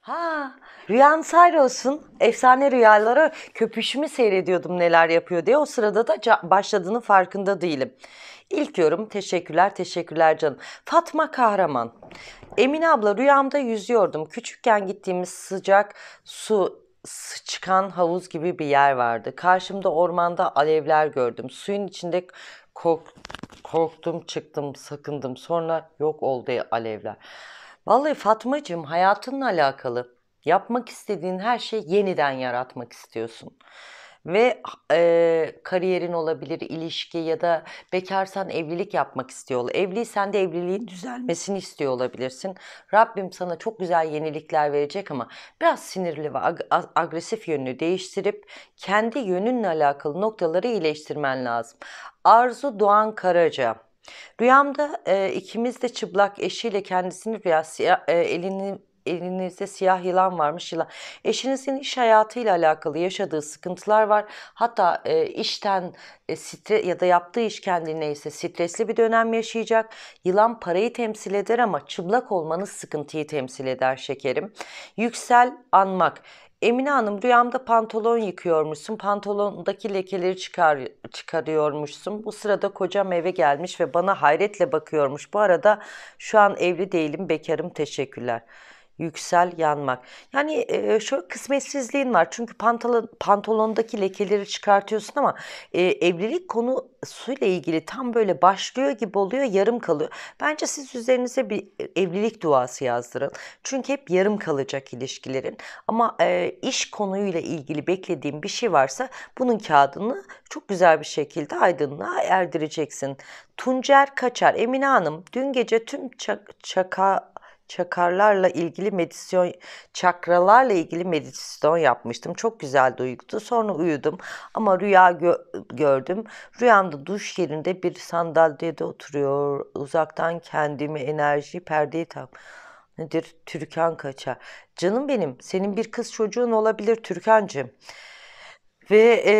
Ha, Rüyan Sayros'un efsane rüyalara köpüşümü seyrediyordum neler yapıyor diye o sırada da başladığının farkında değilim. İlk yorum teşekkürler teşekkürler canım. Fatma Kahraman. Emine abla rüyamda yüzüyordum. Küçükken gittiğimiz sıcak su çıkan havuz gibi bir yer vardı. Karşımda ormanda alevler gördüm. Suyun içinde kork korktum çıktım sakındım. Sonra yok oldu alevler. Vallahi Fatmacığım hayatınla alakalı yapmak istediğin her şeyi yeniden yaratmak istiyorsun. Ve e, kariyerin olabilir, ilişki ya da bekarsan evlilik yapmak istiyor. Evliysen de evliliğin düzelmesini istiyor olabilirsin. Rabbim sana çok güzel yenilikler verecek ama biraz sinirli ve ag- agresif yönünü değiştirip kendi yönünle alakalı noktaları iyileştirmen lazım. Arzu Doğan Karaca Rüyamda e, ikimiz de çıplak eşiyle kendisini rüya siyah, e, elini elinizde siyah yılan varmış yılan. Eşinizin iş hayatıyla alakalı yaşadığı sıkıntılar var. Hatta e, işten e, stre ya da yaptığı iş kendine ise stresli bir dönem yaşayacak. Yılan parayı temsil eder ama çıplak olmanız sıkıntıyı temsil eder şekerim. Yüksel anmak. Emine Hanım rüyamda pantolon yıkıyormuşsun, pantolondaki lekeleri çıkar, çıkarıyormuşsun. Bu sırada kocam eve gelmiş ve bana hayretle bakıyormuş. Bu arada şu an evli değilim, bekarım, teşekkürler.'' yüksel yanmak. Yani e, şöyle kısmetsizliğin var. Çünkü pantolon, pantolondaki lekeleri çıkartıyorsun ama e, evlilik konusuyla ilgili tam böyle başlıyor gibi oluyor yarım kalıyor. Bence siz üzerinize bir evlilik duası yazdırın. Çünkü hep yarım kalacak ilişkilerin. Ama e, iş konuyla ilgili beklediğim bir şey varsa bunun kağıdını çok güzel bir şekilde aydınlığa erdireceksin. Tuncer Kaçar, Emine Hanım dün gece tüm çaka çakarlarla ilgili meditasyon, çakralarla ilgili meditasyon yapmıştım. Çok güzel duygudu. Sonra uyudum ama rüya gö- gördüm. Rüyamda duş yerinde bir sandalyede oturuyor. Uzaktan kendimi, enerji perdeyi tak. Nedir? Türkan kaçar. Canım benim, senin bir kız çocuğun olabilir Türkancığım. Ve e,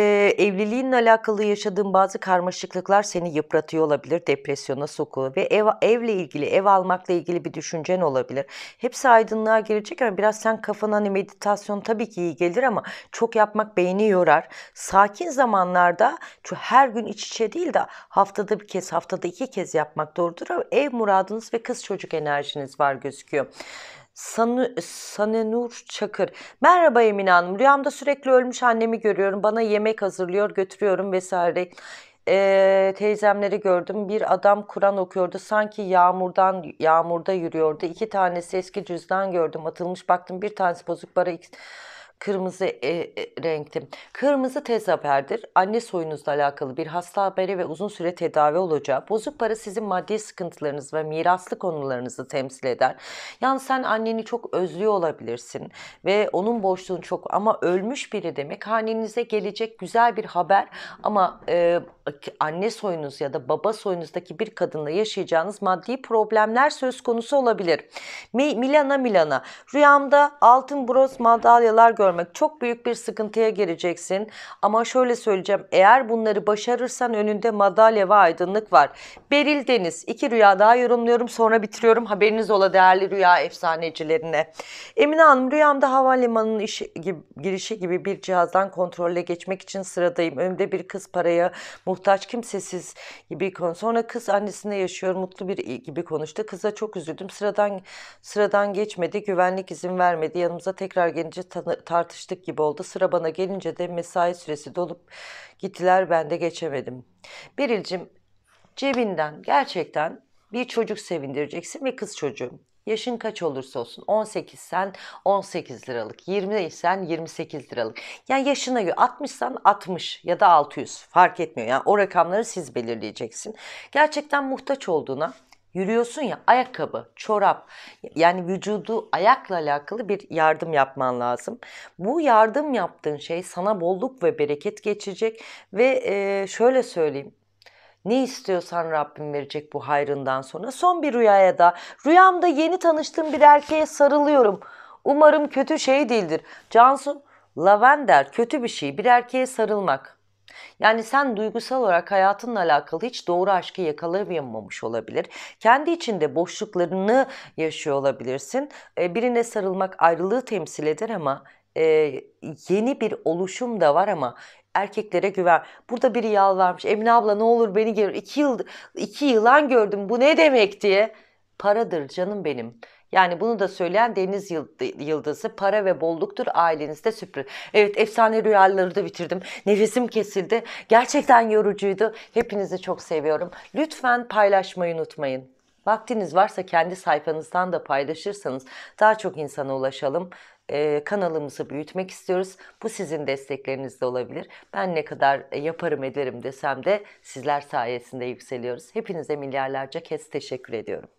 evliliğinle alakalı yaşadığın bazı karmaşıklıklar seni yıpratıyor olabilir, depresyona sokuyor ve ev, evle ilgili, ev almakla ilgili bir düşüncen olabilir. Hepsi aydınlığa gelecek ama biraz sen kafana hani meditasyon tabii ki iyi gelir ama çok yapmak beyni yorar. Sakin zamanlarda şu her gün iç içe değil de haftada bir kez, haftada iki kez yapmak doğrudur ama ev muradınız ve kız çocuk enerjiniz var gözüküyor. Sanu, Sanenur Çakır. Merhaba Emine Hanım. Rüyamda sürekli ölmüş annemi görüyorum. Bana yemek hazırlıyor, götürüyorum vesaire. Ee, teyzemleri gördüm. Bir adam Kur'an okuyordu. Sanki yağmurdan yağmurda yürüyordu. İki tanesi eski cüzdan gördüm. Atılmış baktım. Bir tanesi bozuk para kırmızı e, e renkti. Kırmızı tez haberdir. Anne soyunuzla alakalı bir hasta haberi ve uzun süre tedavi olacağı. Bozuk para sizin maddi sıkıntılarınız ve miraslı konularınızı temsil eder. Yani sen anneni çok özlüyor olabilirsin ve onun boşluğunu çok ama ölmüş biri demek hanenize gelecek güzel bir haber ama e, anne soyunuz ya da baba soyunuzdaki bir kadınla yaşayacağınız maddi problemler söz konusu olabilir. Milana Milana rüyamda altın broz madalyalar gördüm görmek çok büyük bir sıkıntıya gireceksin. Ama şöyle söyleyeceğim eğer bunları başarırsan önünde madalya ve aydınlık var. Beril Deniz iki rüya daha yorumluyorum sonra bitiriyorum haberiniz ola değerli rüya efsanecilerine. Emine Hanım rüyamda havalimanının işi, gibi, girişi gibi bir cihazdan kontrolle geçmek için sıradayım. Önümde bir kız paraya muhtaç kimsesiz gibi konu. Sonra kız annesinde yaşıyor mutlu bir gibi konuştu. Kıza çok üzüldüm sıradan sıradan geçmedi güvenlik izin vermedi yanımıza tekrar gelince tanı, tanı tartıştık gibi oldu. Sıra bana gelince de mesai süresi dolup gittiler ben de geçemedim. birilcim cebinden gerçekten bir çocuk sevindireceksin ve kız çocuğu. Yaşın kaç olursa olsun 18 sen 18 liralık 20 sen 28 liralık yani yaşına göre 60 sen 60 ya da 600 fark etmiyor yani o rakamları siz belirleyeceksin. Gerçekten muhtaç olduğuna Yürüyorsun ya ayakkabı, çorap yani vücudu ayakla alakalı bir yardım yapman lazım. Bu yardım yaptığın şey sana bolluk ve bereket geçecek ve e, şöyle söyleyeyim ne istiyorsan Rabbim verecek bu hayrından sonra. Son bir rüyaya da rüyamda yeni tanıştığım bir erkeğe sarılıyorum. Umarım kötü şey değildir. Cansu Lavender kötü bir şey bir erkeğe sarılmak. Yani sen duygusal olarak hayatınla alakalı hiç doğru aşkı yakalayamamış olabilir. Kendi içinde boşluklarını yaşıyor olabilirsin. E, birine sarılmak ayrılığı temsil eder ama e, yeni bir oluşum da var ama erkeklere güven. Burada biri yalvarmış. Emine abla ne olur beni gör. İki, yıl, iki yılan gördüm bu ne demek diye. Paradır canım benim. Yani bunu da söyleyen Deniz Yıldızı para ve bolluktur ailenizde sürpriz. Evet efsane rüyaları da bitirdim. Nefesim kesildi. Gerçekten yorucuydu. Hepinizi çok seviyorum. Lütfen paylaşmayı unutmayın. Vaktiniz varsa kendi sayfanızdan da paylaşırsanız daha çok insana ulaşalım. Ee, kanalımızı büyütmek istiyoruz. Bu sizin desteklerinizde olabilir. Ben ne kadar e, yaparım ederim desem de sizler sayesinde yükseliyoruz. Hepinize milyarlarca kez teşekkür ediyorum.